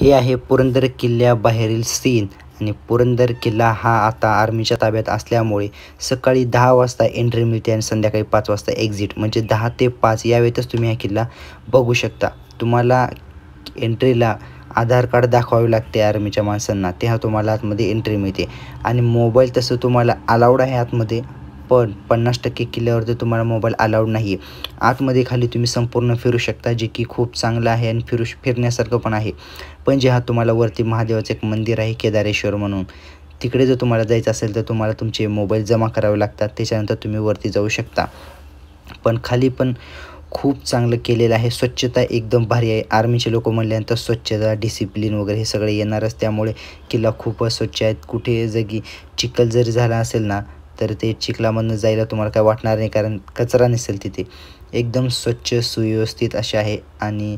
हे आहे पुरंदर किल्ल्याबाहेरील सीन आणि पुरंदर किल्ला हा आता आर्मीच्या ताब्यात असल्यामुळे सकाळी दहा वाजता एंट्री मिळते आणि संध्याकाळी पाच वाजता एक्झिट म्हणजे दहा ते पाच यावेळेतच तुम्ही हा किल्ला बघू शकता तुम्हाला एंट्रीला आधार कार्ड दाखवावे लागते आर्मीच्या माणसांना तेव्हा तुम्हाला आतमध्ये एंट्री मिळते आणि मोबाईल तसं तुम्हाला अलाउड आहे आतमध्ये पण पन्नास टक्के किल्ल्यावर तर तुम्हाला मोबाईल अलाउड नाही आतमध्ये खाली तुम्ही संपूर्ण फिरू शकता जे की खूप चांगलं आहे आणि फिरू फिरण्यासारखं पण आहे पण जे हा तुम्हाला वरती महादेवाचं एक मंदिर आहे केदारेश्वर म्हणून तिकडे जर तुम्हाला जायचं असेल तर तुम्हाला तुमचे मोबाईल जमा करावे लागतात त्याच्यानंतर तुम्ही वरती जाऊ शकता पण खाली पण खूप चांगलं केलेलं आहे स्वच्छता एकदम भारी आहे आर्मीचे लोक म्हणल्यानंतर स्वच्छता डिसिप्लिन वगैरे हे सगळे येणारच त्यामुळे किल्ला खूपच स्वच्छ आहेत कुठे जगी चिखल जरी झाला असेल ना तर ते चिखलामधनं जायला तुम्हाला काय वाटणार नाही कारण कचरा नसेल तिथे एकदम स्वच्छ सुव्यवस्थित असे आहे आणि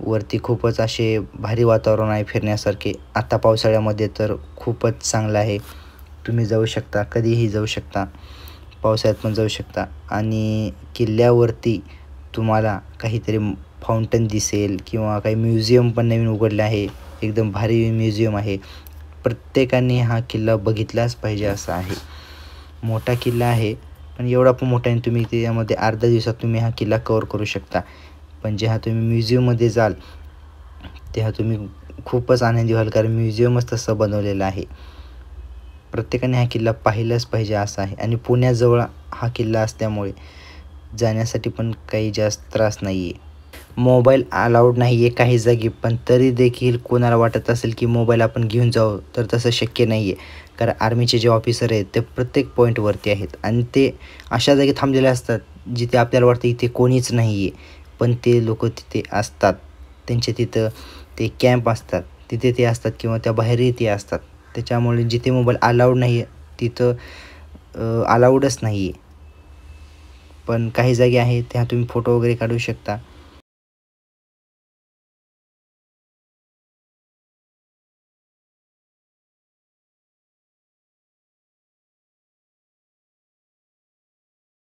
वरती खूपच असे भारी वातावरण आहे फिरण्यासारखे आता पावसाळ्यामध्ये तर खूपच चांगलं आहे तुम्ही जाऊ शकता कधीही जाऊ शकता पावसाळ्यात पण जाऊ शकता आणि किल्ल्यावरती तुम्हाला काहीतरी फाउंटन दिसेल किंवा काही म्युझियम पण नवीन उघडले आहे एकदम भारी म्युझियम आहे प्रत्येकाने हा किल्ला बघितलाच पाहिजे असा आहे मोठा किल्ला आहे पण एवढा पण मोठा आहे तुम्ही त्याच्यामध्ये अर्ध्या दिवसात तुम्ही हा किल्ला कवर करू शकता पण जेव्हा तुम्ही म्युझियममध्ये जाल तेव्हा तुम्ही खूपच आनंदी व्हाल कारण म्युझियमच तसं बनवलेलं आहे प्रत्येकाने हा किल्ला पाहिलाच पाहिजे असा आहे आणि पुण्याजवळ हा किल्ला असल्यामुळे जाण्यासाठी पण काही जास्त त्रास नाही आहे मोबाईल अलाउड नाही आहे काही जागी पण तरी देखील कोणाला वाटत असेल की मोबाईल आपण घेऊन जाऊ तर तसं शक्य नाही आहे कारण आर्मीचे जे ऑफिसर आहेत ते प्रत्येक पॉईंटवरती आहेत आणि ते अशा जागी थांबलेले असतात जिथे आपल्याला वाटतं इथे कोणीच नाही आहे पण ते लोक तिथे असतात त्यांचे तिथं ते कॅम्प असतात तिथे ते असतात किंवा त्या बाहेरही ते असतात त्याच्यामुळे जिथे मोबाईल अलाउड नाही आहे तिथं अलाउडच नाही आहे पण काही जागी आहे त्या तुम्ही फोटो वगैरे काढू शकता